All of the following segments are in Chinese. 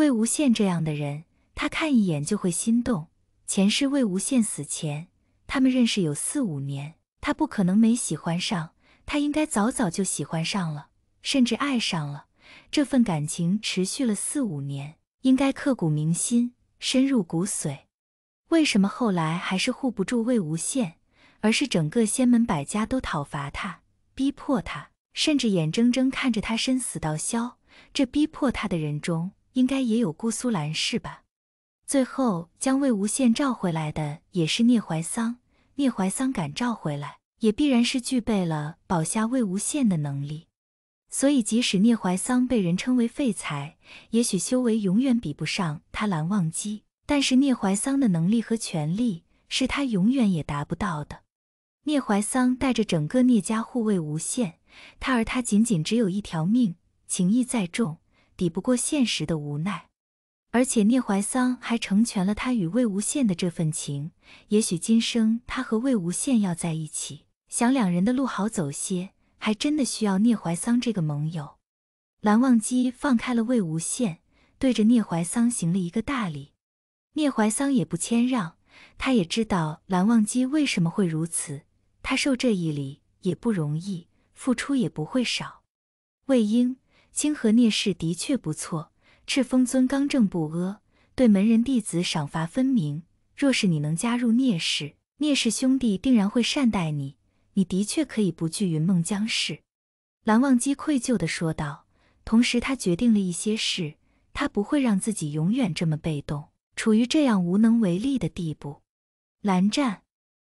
魏无羡这样的人，他看一眼就会心动。前世魏无羡死前，他们认识有四五年，他不可能没喜欢上，他应该早早就喜欢上了，甚至爱上了。这份感情持续了四五年，应该刻骨铭心，深入骨髓。为什么后来还是护不住魏无羡，而是整个仙门百家都讨伐他，逼迫他，甚至眼睁睁看着他身死道消？这逼迫他的人中，应该也有姑苏兰氏吧？最后将魏无羡召回来的也是聂怀桑。聂怀桑敢召回来，也必然是具备了保下魏无羡的能力。所以，即使聂怀桑被人称为废材，也许修为永远比不上他蓝忘机，但是聂怀桑的能力和权力是他永远也达不到的。聂怀桑带着整个聂家护卫无羡，他而他仅仅只有一条命，情义再重。抵不过现实的无奈，而且聂怀桑还成全了他与魏无羡的这份情。也许今生他和魏无羡要在一起，想两人的路好走些，还真的需要聂怀桑这个盟友。蓝忘机放开了魏无羡，对着聂怀桑行了一个大礼。聂怀桑也不谦让，他也知道蓝忘机为什么会如此，他受这一礼也不容易，付出也不会少。魏婴。清河聂氏的确不错，赤峰尊刚正不阿，对门人弟子赏罚分明。若是你能加入聂氏，聂氏兄弟定然会善待你。你的确可以不惧云梦江氏。”蓝忘机愧疚地说道。同时，他决定了一些事，他不会让自己永远这么被动，处于这样无能为力的地步。蓝湛、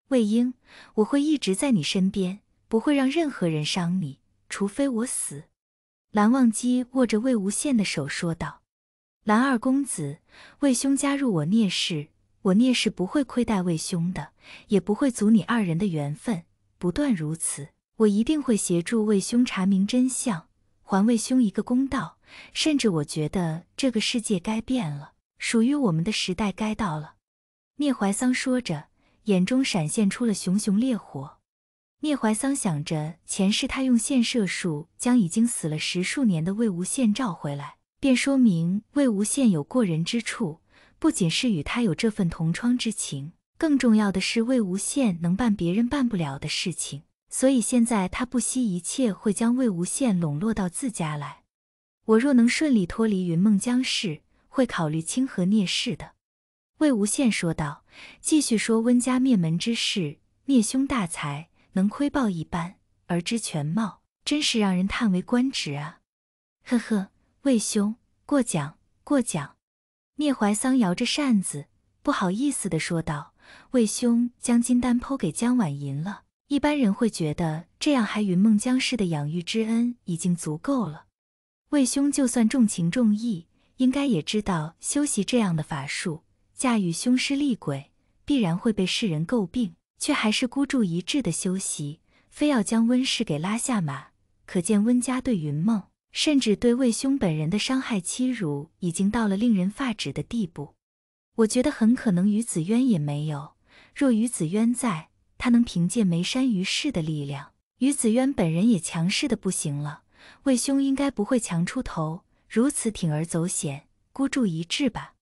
魏婴，我会一直在你身边，不会让任何人伤你，除非我死。蓝忘机握着魏无羡的手说道：“蓝二公子，魏兄加入我聂氏，我聂氏不会亏待魏兄的，也不会阻你二人的缘分。不断如此，我一定会协助魏兄查明真相，还魏兄一个公道。甚至，我觉得这个世界该变了，属于我们的时代该到了。”聂怀桑说着，眼中闪现出了熊熊烈火。聂怀桑想着，前世他用献射术将已经死了十数年的魏无羡召回来，便说明魏无羡有过人之处，不仅是与他有这份同窗之情，更重要的是魏无羡能办别人办不了的事情。所以现在他不惜一切会将魏无羡笼络到自家来。我若能顺利脱离云梦江氏，会考虑清河聂氏的。魏无羡说道，继续说温家灭门之事，聂兄大才。能窥豹一斑而知全貌，真是让人叹为观止啊！呵呵，魏兄过奖，过奖。聂怀桑摇着扇子，不好意思的说道：“魏兄将金丹剖给江婉吟了，一般人会觉得这样还云梦江氏的养育之恩已经足够了。魏兄就算重情重义，应该也知道修习这样的法术，驾驭凶尸厉鬼，必然会被世人诟病。”却还是孤注一掷的修习，非要将温氏给拉下马，可见温家对云梦，甚至对魏兄本人的伤害欺辱，已经到了令人发指的地步。我觉得很可能于子渊也没有。若于子渊在，他能凭借眉山于氏的力量，于子渊本人也强势的不行了。魏兄应该不会强出头，如此铤而走险，孤注一掷吧？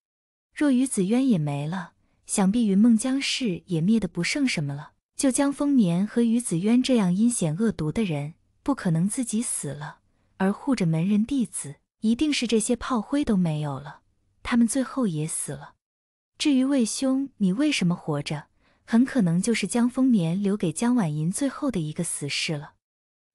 若于子渊也没了。想必云梦江氏也灭得不剩什么了。就江丰年和于子渊这样阴险恶毒的人，不可能自己死了而护着门人弟子，一定是这些炮灰都没有了，他们最后也死了。至于魏兄，你为什么活着？很可能就是江丰年留给江婉莹最后的一个死士了。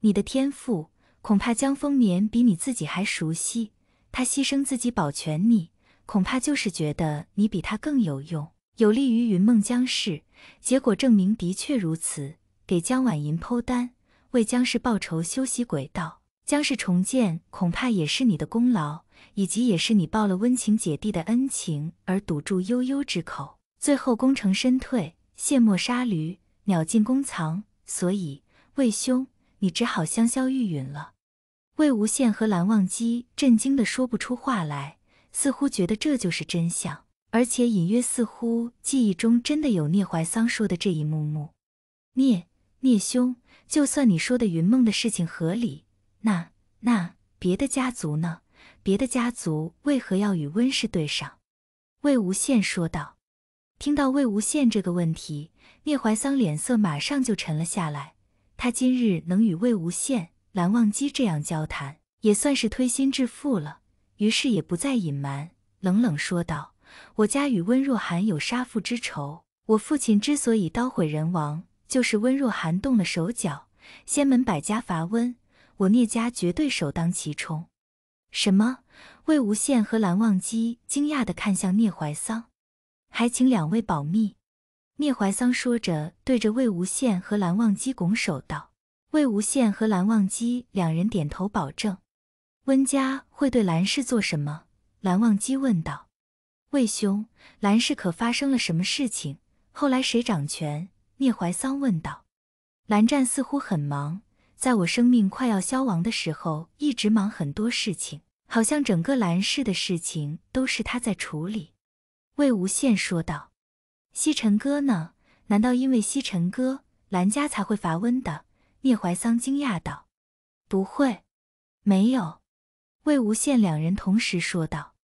你的天赋，恐怕江丰年比你自己还熟悉。他牺牲自己保全你，恐怕就是觉得你比他更有用。有利于云梦江氏，结果证明的确如此。给江婉银剖丹，为江氏报仇，修习鬼道，江氏重建，恐怕也是你的功劳，以及也是你报了温情姐弟的恩情而堵住悠悠之口。最后功成身退，卸磨杀驴，鸟尽弓藏。所以魏兄，你只好香消玉殒了。魏无羡和蓝忘机震惊的说不出话来，似乎觉得这就是真相。而且隐约似乎记忆中真的有聂怀桑说的这一幕幕。聂聂兄，就算你说的云梦的事情合理，那那别的家族呢？别的家族为何要与温氏对上？魏无羡说道。听到魏无羡这个问题，聂怀桑脸色马上就沉了下来。他今日能与魏无羡、蓝忘机这样交谈，也算是推心置腹了。于是也不再隐瞒，冷冷说道。我家与温若寒有杀父之仇，我父亲之所以刀毁人亡，就是温若寒动了手脚。仙门百家伐温，我聂家绝对首当其冲。什么？魏无羡和蓝忘机惊讶地看向聂怀桑，还请两位保密。聂怀桑说着，对着魏无羡和蓝忘机拱手道。魏无羡和蓝忘机两人点头保证。温家会对蓝氏做什么？蓝忘机问道。魏兄，蓝氏可发生了什么事情？后来谁掌权？聂怀桑问道。蓝湛似乎很忙，在我生命快要消亡的时候，一直忙很多事情，好像整个蓝氏的事情都是他在处理。魏无羡说道。西尘哥呢？难道因为西尘哥，蓝家才会发瘟的？聂怀桑惊讶道。不会，没有。魏无羡两人同时说道。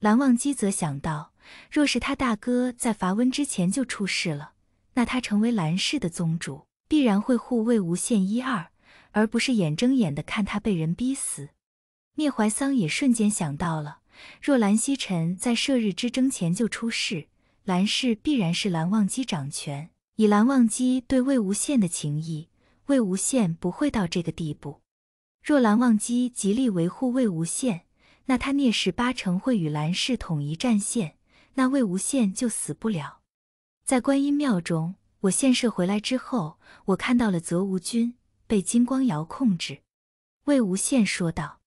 蓝忘机则想到，若是他大哥在伐温之前就出事了，那他成为蓝氏的宗主，必然会护魏无羡一二，而不是眼睁眼的看他被人逼死。聂怀桑也瞬间想到了，若蓝曦臣在射日之争前就出事，蓝氏必然是蓝忘机掌权。以蓝忘机对魏无羡的情谊，魏无羡不会到这个地步。若蓝忘机极力维护魏无羡。那他聂氏八成会与兰氏统一战线，那魏无羡就死不了。在观音庙中，我现舍回来之后，我看到了泽无君被金光瑶控制。魏无羡说道：“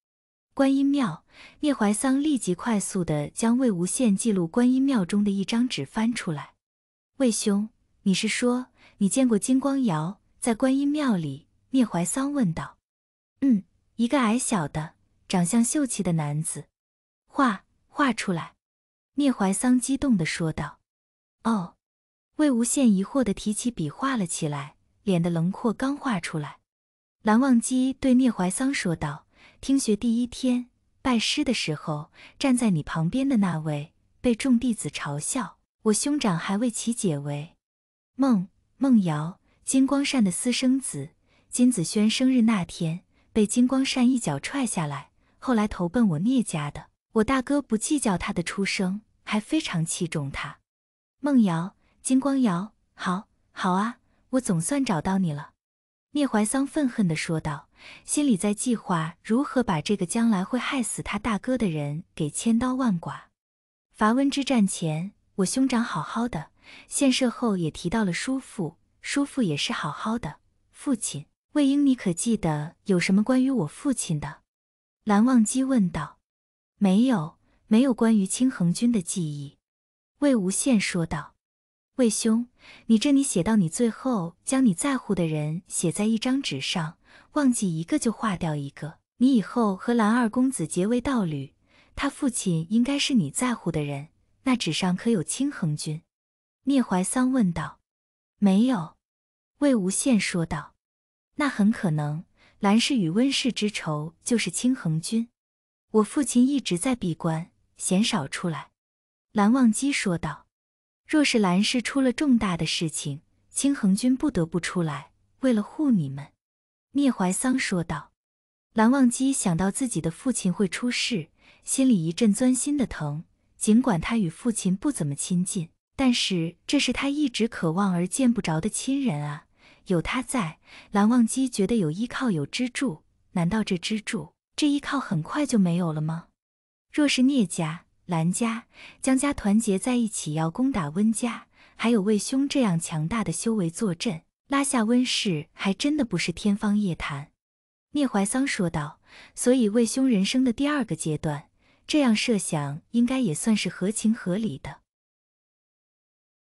观音庙。”聂怀桑立即快速的将魏无羡记录观音庙中的一张纸翻出来。“魏兄，你是说你见过金光瑶在观音庙里？”聂怀桑问道。“嗯，一个矮小的。”长相秀气的男子，画画出来。”聂怀桑激动的说道。“哦。”魏无羡疑惑的提起笔画了起来，脸的轮廓刚画出来，蓝忘机对聂怀桑说道：“听学第一天拜师的时候，站在你旁边的那位被众弟子嘲笑，我兄长还为其解围。”孟孟瑶，金光善的私生子，金子轩生日那天被金光善一脚踹下来。后来投奔我聂家的，我大哥不计较他的出生，还非常器重他。孟瑶，金光瑶，好好啊，我总算找到你了。聂怀桑愤恨地说道，心里在计划如何把这个将来会害死他大哥的人给千刀万剐。伐温之战前，我兄长好好的，献社后也提到了叔父，叔父也是好好的。父亲，魏婴，你可记得有什么关于我父亲的？蓝忘机问道：“没有，没有关于青衡君的记忆。”魏无羡说道：“魏兄，你这里写到你最后，将你在乎的人写在一张纸上，忘记一个就划掉一个。你以后和蓝二公子结为道侣，他父亲应该是你在乎的人。那纸上可有青衡君？”聂怀桑问道：“没有。”魏无羡说道：“那很可能。”兰氏与温氏之仇就是青衡君，我父亲一直在闭关，鲜少出来。”蓝忘机说道。“若是兰氏出了重大的事情，青衡君不得不出来，为了护你们。”聂怀桑说道。蓝忘机想到自己的父亲会出事，心里一阵钻心的疼。尽管他与父亲不怎么亲近，但是这是他一直渴望而见不着的亲人啊。有他在，蓝忘机觉得有依靠，有支柱。难道这支柱、这依靠很快就没有了吗？若是聂家、蓝家、江家团结在一起，要攻打温家，还有魏兄这样强大的修为坐镇，拉下温氏，还真的不是天方夜谭。”聂怀桑说道。所以，魏兄人生的第二个阶段，这样设想应该也算是合情合理的。